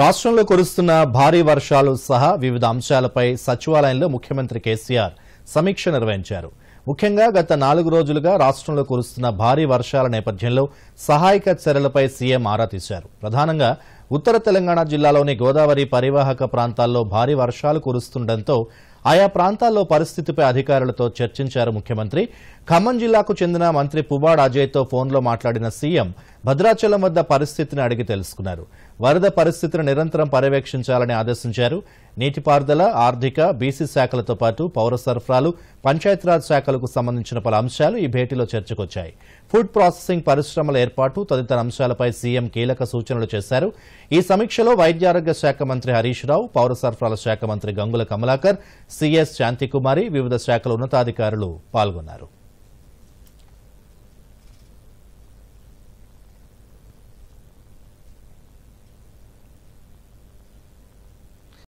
రాష్ట్రంలో కురుస్తున్న భారీ వర్షాలు సహా వివిధ అంశాలపై సచివాలయంలో ముఖ్యమంత్రి కేసీఆర్ సమీక్ష నిర్వహించారు ముఖ్యంగా గత నాలుగు రోజులుగా రాష్ట్రంలో కురుస్తున్న భారీ వర్షాల నేపథ్యంలో సహాయక చర్యలపై సీఎం ఆరా తీశారు ప్రధానంగా ఉత్తర తెలంగాణ జిల్లాలోని గోదావరి పరివాహక ప్రాంతాల్లో భారీ వర్షాలు కురుస్తుండటంతో ఆయా ప్రాంతాల్లో పరిస్థితిపై అధికారులతో చర్చించారు ముఖ్యమంత్రి ఖమ్మం జిల్లాకు చెందిన మంత్రి పుబాడ్ అజయ్తో ఫోన్లో మాట్లాడిన సీఎం భద్రాచలం వద్ద పరిస్థితిని అడిగి తెలుసుకున్నారు వరద పరిస్థితిని నిరంతరం పర్యవేక్షించాలని ఆదేశించారు నీటిపారుదల ఆర్థిక బీసీ శాఖలతో పాటు పౌర సరఫరాలు పంచాయతీరాజ్ శాఖలకు సంబంధించిన పలు అంశాలు ఈ భేటీలో చర్చకొచ్చాయి ఫుడ్ ప్రాసెసింగ్ పరిశ్రమల ఏర్పాటు తదితర అంశాలపై సీఎం కీలక సూచనలు చేశారు ఈ సమీక్షలో వైద్యారోగ్య శాఖ మంత్రి హరీష్ రావు పౌర సరఫరాల శాఖ మంత్రి గంగుల కమలాకర్ సిఎస్ శాంతికుమారి వివిధ శాఖల ఉన్నతాధికారులు పాల్గొన్నారు